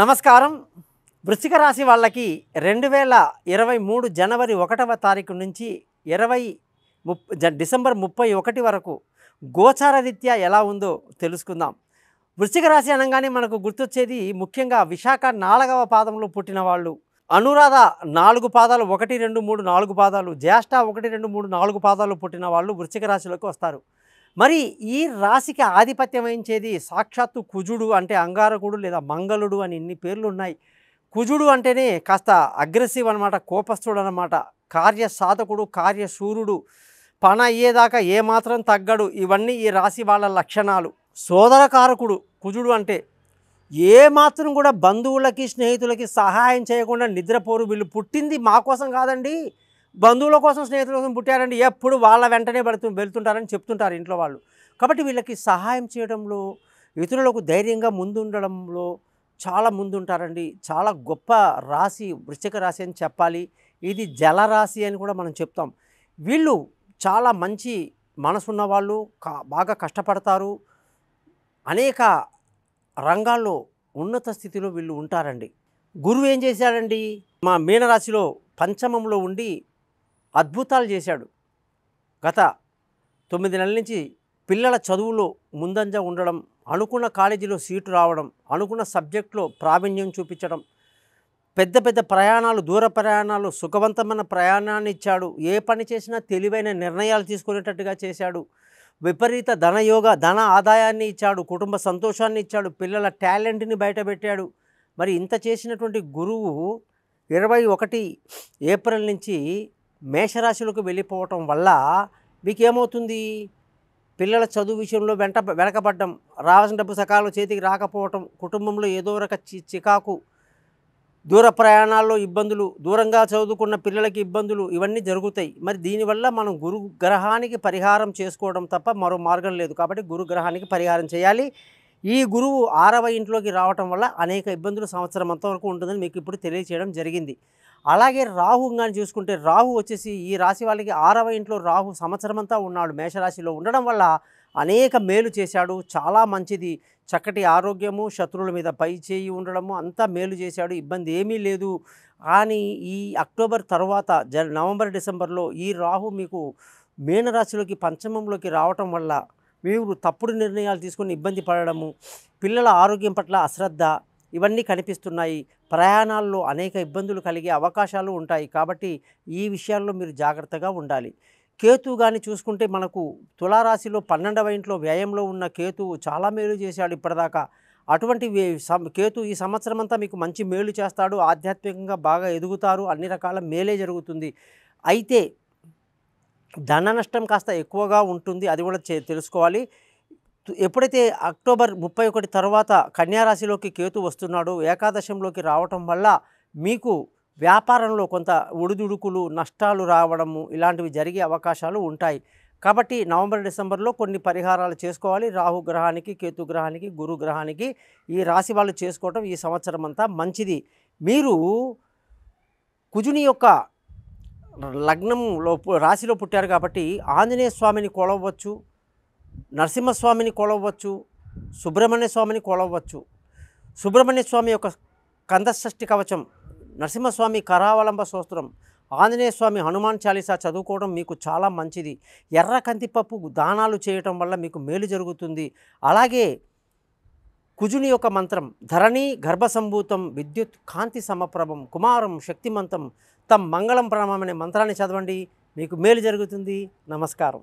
నమస్కారం వృశ్చిక రాశి వాళ్ళకి రెండు వేల ఇరవై మూడు జనవరి ఒకటవ తారీఖు నుంచి ఇరవై ముప్ డిసెంబర్ ముప్పై ఒకటి వరకు గోచార రీత్యా ఎలా ఉందో తెలుసుకుందాం వృశ్చిక రాశి అనగానే మనకు గుర్తొచ్చేది ముఖ్యంగా విశాఖ నాలుగవ పాదంలో పుట్టిన వాళ్ళు అనురాధ నాలుగు పాదాలు ఒకటి రెండు మూడు నాలుగు పాదాలు జ్యేష్ఠ ఒకటి రెండు మూడు నాలుగు పాదాలు పుట్టిన వాళ్ళు వృశ్చిక రాశిలోకి వస్తారు మరి ఈ రాశికి ఆధిపత్యం వహించేది సాక్షాత్తు కుజుడు అంటే అంగారకుడు లేదా మంగళుడు అని ఇన్ని పేర్లు ఉన్నాయి కుజుడు అంటేనే కాస్త అగ్రెసివ్ అనమాట కోపస్థుడు అనమాట కార్య సాధకుడు కార్యశూరుడు పన అయ్యేదాకా ఏమాత్రం తగ్గడు ఇవన్నీ ఈ రాశి వాళ్ళ లక్షణాలు సోదరకారకుడు కుజుడు అంటే ఏమాత్రం కూడా బంధువులకి స్నేహితులకి సహాయం చేయకుండా నిద్రపోరు వీళ్ళు పుట్టింది మాకోసం కాదండి బంధువుల కోసం స్నేహితుల కోసం పుట్టారండి ఎప్పుడు వాళ్ళ వెంటనే పడుతు వెళ్తుంటారని చెప్తుంటారు ఇంట్లో వాళ్ళు కాబట్టి వీళ్ళకి సహాయం చేయడంలో ఇతరులకు ధైర్యంగా ముందుండడంలో చాలా ముందుంటారండి చాలా గొప్ప రాశి వృశ్చిక రాశి అని చెప్పాలి ఇది జలరాశి అని కూడా మనం చెప్తాం వీళ్ళు చాలా మంచి మనసున్న వాళ్ళు బాగా కష్టపడతారు అనేక రంగాల్లో ఉన్నత స్థితిలో వీళ్ళు ఉంటారండి గురువు ఏం చేశాడండి మా మీనరాశిలో పంచమంలో ఉండి అద్భుతాలు చేశాడు గత తొమ్మిది నెలల నుంచి పిల్లల చదువులో ముందంజ ఉండడం అనుకున్న కాలేజీలో సీటు రావడం అనుకున్న సబ్జెక్టులో ప్రావీణ్యం చూపించడం పెద్ద పెద్ద ప్రయాణాలు దూర ప్రయాణాలు సుఖవంతమైన ప్రయాణాన్ని ఇచ్చాడు ఏ పని చేసినా తెలివైన నిర్ణయాలు తీసుకునేటట్టుగా చేశాడు విపరీత ధనయోగ ధన ఆదాయాన్ని ఇచ్చాడు కుటుంబ సంతోషాన్ని ఇచ్చాడు పిల్లల టాలెంట్ని బయటపెట్టాడు మరి ఇంత చేసినటువంటి గురువు ఇరవై ఒకటి ఏప్రిల్ నుంచి మేషరాశులకు వెళ్ళిపోవటం వల్ల మీకు ఏమవుతుంది పిల్లల చదువు విషయంలో వెంట వెనకబడ్డం రావాల్సిన డబ్బు సకాలంలో చేతికి రాకపోవటం కుటుంబంలో ఏదో రక చికాకు దూర ప్రయాణాల్లో ఇబ్బందులు దూరంగా చదువుకున్న పిల్లలకి ఇబ్బందులు ఇవన్నీ జరుగుతాయి మరి దీనివల్ల మనం గురు గ్రహానికి పరిహారం చేసుకోవడం తప్ప మరో మార్గం లేదు కాబట్టి గురు గ్రహానికి పరిహారం చేయాలి ఈ గురువు ఆరవ ఇంట్లోకి రావటం వల్ల అనేక ఇబ్బందులు సంవత్సరం అంతవరకు ఉంటుందని మీకు ఇప్పుడు తెలియచేయడం జరిగింది అలాగే రాహు కానీ చూసుకుంటే రాహు వచ్చేసి ఈ రాశి వాళ్ళకి ఆరవ ఇంట్లో రాహు సంవత్సరం అంతా ఉన్నాడు మేషరాశిలో ఉండడం వల్ల అనేక మేలు చేశాడు చాలా మంచిది చక్కటి ఆరోగ్యము శత్రువుల మీద పై చేయి ఉండడము అంతా మేలు చేశాడు ఇబ్బంది ఏమీ లేదు కానీ ఈ అక్టోబర్ తర్వాత జ నవంబర్ డిసెంబర్లో ఈ రాహు మీకు మీనరాశిలోకి పంచమంలోకి రావటం వల్ల మీరు తప్పుడు నిర్ణయాలు తీసుకొని ఇబ్బంది పడడము పిల్లల ఆరోగ్యం పట్ల అశ్రద్ధ ఇవన్నీ కనిపిస్తున్నాయి ప్రయాణాల్లో అనేక ఇబ్బందులు కలిగే అవకాశాలు ఉంటాయి కాబట్టి ఈ విషయాల్లో మీరు జాగ్రత్తగా ఉండాలి కేతు కానీ చూసుకుంటే మనకు తులారాశిలో పన్నెండవ ఇంట్లో వ్యయంలో ఉన్న కేతువు చాలా మేలు చేశాడు ఇప్పటిదాకా అటువంటి కేతు ఈ సంవత్సరం అంతా మీకు మంచి మేలు చేస్తాడు ఆధ్యాత్మికంగా బాగా ఎదుగుతారు అన్ని రకాల మేలే జరుగుతుంది అయితే ధన నష్టం కాస్త ఎక్కువగా ఉంటుంది అది కూడా తెలుసుకోవాలి ఎప్పుడైతే అక్టోబర్ ముప్పై ఒకటి తర్వాత కన్యారాశిలోకి కేతు వస్తున్నాడో ఏకాదశంలోకి రావటం వల్ల మీకు వ్యాపారంలో కొంత ఒడిదుడుకులు నష్టాలు రావడము ఇలాంటివి జరిగే అవకాశాలు ఉంటాయి కాబట్టి నవంబర్ డిసెంబర్లో కొన్ని పరిహారాలు చేసుకోవాలి రాహు గ్రహానికి కేతు గ్రహానికి గురు గ్రహానికి ఈ రాశి వాళ్ళు చేసుకోవటం ఈ సంవత్సరం అంతా మంచిది మీరు కుజుని యొక్క లగ్నంలో రాశిలో పుట్టారు కాబట్టి ఆంజనేయ స్వామిని కొలవచ్చు నరసింహస్వామిని కొలవచ్చు సుబ్రహ్మణ్య స్వామిని కొలవచ్చు సుబ్రహ్మణ్య స్వామి యొక్క కందషష్ఠి కవచం నరసింహస్వామి కరావలంబ సోత్రం ఆంజనేయ స్వామి హనుమాన్ చాలీసా చదువుకోవడం మీకు చాలా మంచిది ఎర్ర కందిపప్పు దానాలు చేయటం వల్ల మీకు మేలు జరుగుతుంది అలాగే కుజుని యొక్క మంత్రం ధరణి గర్భసంభూతం విద్యుత్ కాంతి సమప్రభం కుమారం శక్తిమంతం తమ్ మంగళం ప్రామం అనే మంత్రాన్ని చదవండి మీకు మేలు జరుగుతుంది నమస్కారం